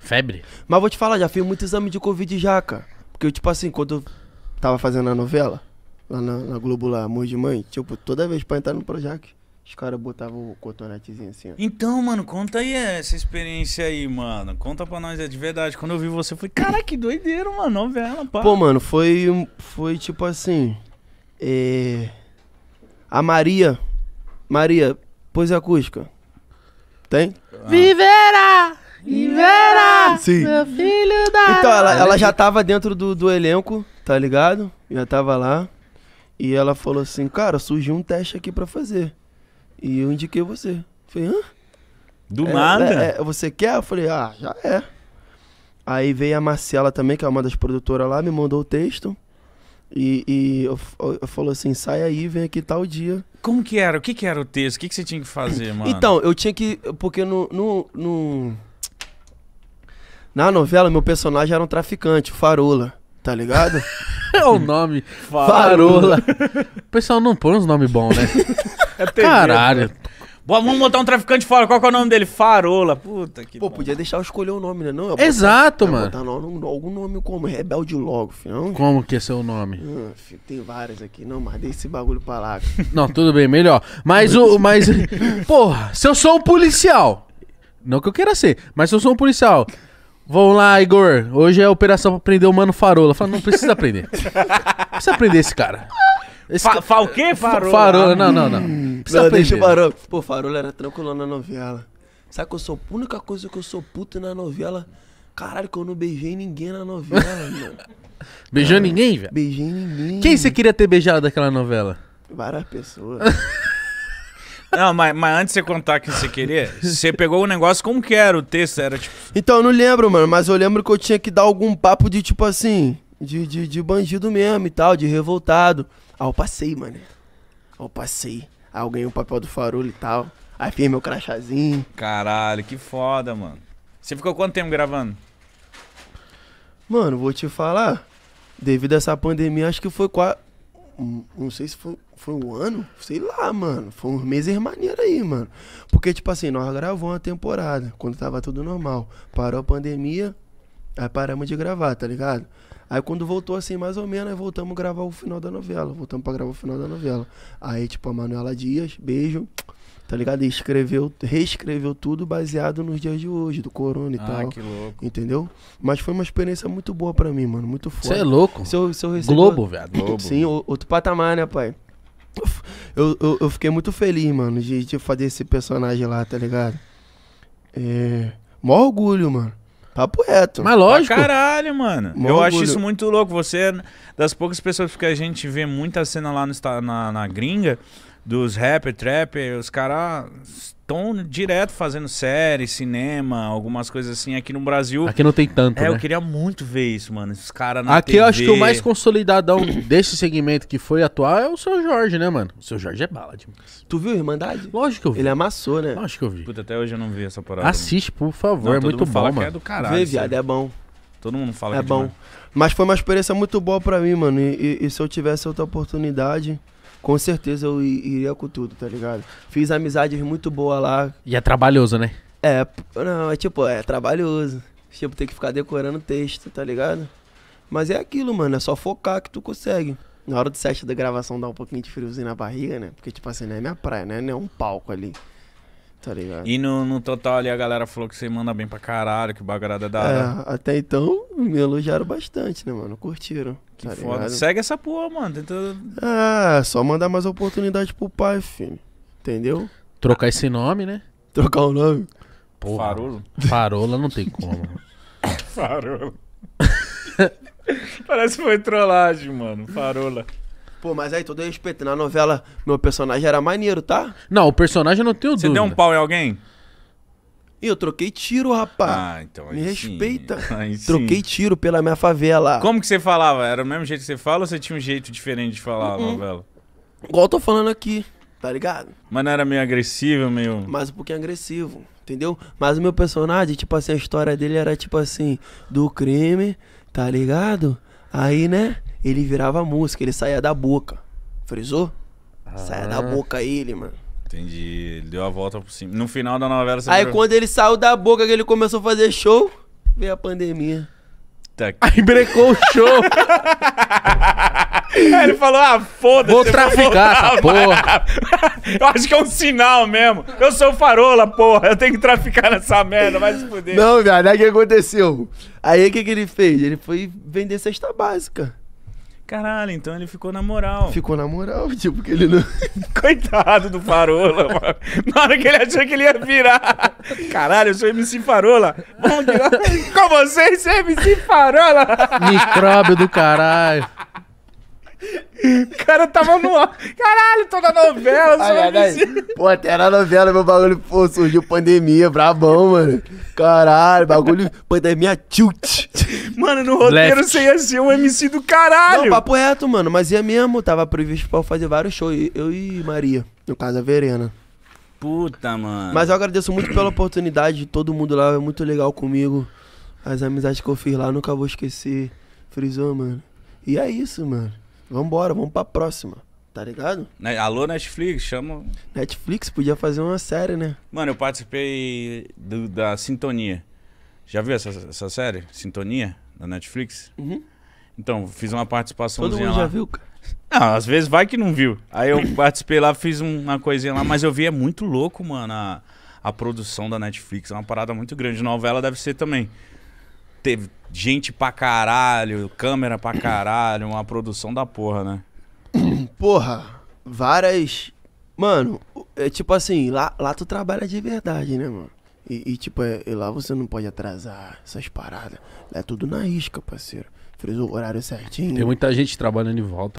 Febre? Mas vou te falar, já fiz muito exame de Covid já, cara. Porque, tipo assim, quando eu tava fazendo a novela, lá na, na Globo, lá, Amor de Mãe, tipo, toda vez pra entrar no Projac, os caras botavam o cotonetezinho assim, ó. Então, mano, conta aí essa experiência aí, mano. Conta pra nós, é de verdade. Quando eu vi você, eu falei, cara, que doideiro, mano, novela, pá. Pô, mano, foi, foi tipo assim, é... A Maria, Maria, pôs acústica. Tem? Ah. Viverá! Rivera! Sim. Meu filho da. Então, ela, ela já tava dentro do, do elenco, tá ligado? Já tava lá. E ela falou assim: Cara, surgiu um teste aqui pra fazer. E eu indiquei você. falei: Hã? Do é, nada? É, é, você quer? Eu falei: Ah, já é. Aí veio a Marcela também, que é uma das produtoras lá, me mandou o texto. E, e eu, eu, eu falou assim: sai aí, vem aqui tal dia. Como que era? O que, que era o texto? O que, que você tinha que fazer, mano? Então, eu tinha que. Porque no, no, no na novela, meu personagem era um traficante, o Farola. Tá ligado? é o nome. Farola. Farola. o pessoal não põe uns nomes bons, né? É TV, Caralho. Né? Boa, vamos botar um traficante fora. Qual que é o nome dele? Farola. Puta que. Pô, bom. podia deixar eu escolher o nome, né? Não, Exato, botar, mano. Botar algum nome como Rebelde Logo, filho. Como que é seu nome? Ah, filho, tem vários aqui. Não, mas deixa esse bagulho pra lá. Não, tudo bem, melhor. Mas o. Mas. Porra, se eu sou um policial. Não que eu queira ser, mas se eu sou um policial Vamos lá, Igor. Hoje é a operação pra prender o Mano Farola. Fala, não precisa aprender. precisa aprender esse cara. Esse fa, fa o quê? Farola? Farola, não, não, não. Hum. Precisa não, aprender. deixa o Farola. Pô, Farola era tranquilo na novela. Sabe que eu sou a única coisa que eu sou puto na novela? Caralho, que eu não beijei ninguém na novela, mano. Beijou Cara, ninguém, velho? Beijei ninguém. Quem você queria ter beijado daquela novela? Várias pessoas. Não, mas, mas antes de você contar que você queria, você pegou o negócio como que era o texto? Era tipo. Então, eu não lembro, mano, mas eu lembro que eu tinha que dar algum papo de tipo assim. De, de, de bandido mesmo e tal, de revoltado. Ah, eu passei, mano. Aí eu passei. Aí eu ganhei o papel do farol e tal. Aí fiz meu crachazinho. Caralho, que foda, mano. Você ficou quanto tempo gravando? Mano, vou te falar. Devido a essa pandemia, acho que foi quase um, não sei se foi, foi um ano, sei lá, mano. Foi uns meses maneiro aí, mano. Porque, tipo assim, nós gravamos uma temporada, quando tava tudo normal. Parou a pandemia, aí paramos de gravar, tá ligado? Aí quando voltou assim, mais ou menos, aí voltamos a gravar o final da novela. Voltamos pra gravar o final da novela. Aí, tipo, a Manuela Dias, beijo tá ligado? E escreveu, reescreveu tudo baseado nos dias de hoje, do corona e ah, tal. Ah, que louco. Entendeu? Mas foi uma experiência muito boa pra mim, mano, muito forte. Você é louco? Se eu, se eu Globo, velho, Globo. Sim, outro patamar, né, pai? Eu, eu, eu fiquei muito feliz, mano, de, de, fazer esse personagem lá, tá ligado? É... Mó orgulho, mano. Papo reto. Mas lógico. Pra caralho, mano. Mó eu orgulho. acho isso muito louco. Você é das poucas pessoas que a gente vê muita cena lá no, na, na gringa dos rapper, trapper, os caras estão direto fazendo série, cinema, algumas coisas assim aqui no Brasil. Aqui não tem tanto, É, né? eu queria muito ver isso, mano, esses caras na Aqui TV. eu acho que o mais consolidadão desse segmento que foi atuar é o seu Jorge, né, mano? O seu Jorge é bala demais. Tu viu Irmandade? Lógico que eu vi. Ele amassou, né? Lógico que eu vi. Puta, até hoje eu não vi essa parada. Assiste, por favor, Não, é todo muito mundo bom, fala que é mano. é do caralho. Vê, viado, é bom. Todo mundo fala É que é bom. demais. Mas foi uma experiência muito boa pra mim, mano. E, e- e se eu tivesse outra oportunidade, com certeza eu iria com tudo, tá ligado? Fiz amizades muito boas lá. E é trabalhoso, né? É, não, é tipo, é trabalhoso. Tipo, tem que ficar decorando texto, tá ligado? Mas é aquilo, mano, é só focar que tu consegue. Na hora do set da gravação dá um pouquinho de friozinho na barriga, né? Porque, tipo assim, não é minha praia, né? Não é um palco ali. Tá ligado? E no, no total ali a galera falou que você manda bem pra caralho, que o bagulho é da hora. É, até então me elogiaram bastante, né, mano? Curtiram. Que tá foda. Ligado? Segue essa porra, mano. Tenta... É, só mandar mais oportunidade pro pai, filho. Entendeu? Trocar esse nome, né? Trocar o nome. Porra. Farolo? Farola não tem como. Farola. Parece que foi trollagem, mano. Farola. Pô, mas aí, todo respeito, na novela, meu personagem era maneiro, tá? Não, o personagem eu não tenho Você dúvida. Você deu um pau em alguém? E eu troquei tiro, rapaz. Ah, então aí Me sim. respeita. Aí troquei sim. tiro pela minha favela. Como que você falava? Era o mesmo jeito que você fala ou você tinha um jeito diferente de falar uh -uh. novela? Igual eu tô falando aqui, tá ligado? Mas não era meio agressivo, meio. Mais um pouquinho agressivo, entendeu? Mas o meu personagem, tipo assim, a história dele era tipo assim: do crime, tá ligado? Aí, né? ele virava música, ele saía da boca. Frisou? Ah. Saia da boca ele, mano. Entendi. Ele deu a volta por cima. No final da novela você Aí quando ele saiu da boca que ele começou a fazer show, veio a pandemia. Tá Aí brecou o show. ele falou: ah, foda-se. Vou traficar essa porra. eu acho que é um sinal mesmo. Eu sou farola, porra. Eu tenho que traficar nessa merda, vai se fuder. Não, viado, aí o que aconteceu? Aí o que, que ele fez? Ele foi vender cesta básica. Caralho, então ele ficou na moral. Ficou na moral, tipo, porque ele não. Coitado do Farola, mano. Na hora que ele achou que ele ia virar. Caralho, eu sou MC Farola. Vamos virar com vocês, é MC Farola. Micróbio do caralho. O cara tava no. Caralho, tô na novela, só ai, ai, Pô, até na novela meu bagulho pô, surgiu pandemia, brabão, mano. Caralho, bagulho, pandemia tilt. Mano, no roteiro você ia ser um MC do caralho. Não, papo reto, mano, mas ia mesmo. Tava previsto pra fazer vários shows, eu e Maria, no caso a Verena. Puta, mano. Mas eu agradeço muito pela oportunidade, todo mundo lá é muito legal comigo. As amizades que eu fiz lá, nunca vou esquecer. Frisou, mano. E é isso, mano. Vambora, vamos pra próxima. Tá ligado? Né, alô, Netflix, chama. Netflix podia fazer uma série, né? Mano, eu participei do, da Sintonia. Já viu essa, essa série? Sintonia, da Netflix? Uhum. Então, fiz uma participaçãozinha Todo mundo lá. já viu, cara? Não, às vezes vai que não viu. Aí eu participei lá, fiz uma coisinha lá, mas eu vi, é muito louco, mano, a, a produção da Netflix. É uma parada muito grande. Novela deve ser também teve gente pra caralho, câmera pra caralho, uma produção da porra, né? Porra, várias. Mano, é tipo assim, lá, lá tu trabalha de verdade, né, mano? E, e tipo, é, e lá você não pode atrasar essas paradas. É tudo na isca, parceiro. Fez o horário certinho. Tem muita gente trabalhando em volta.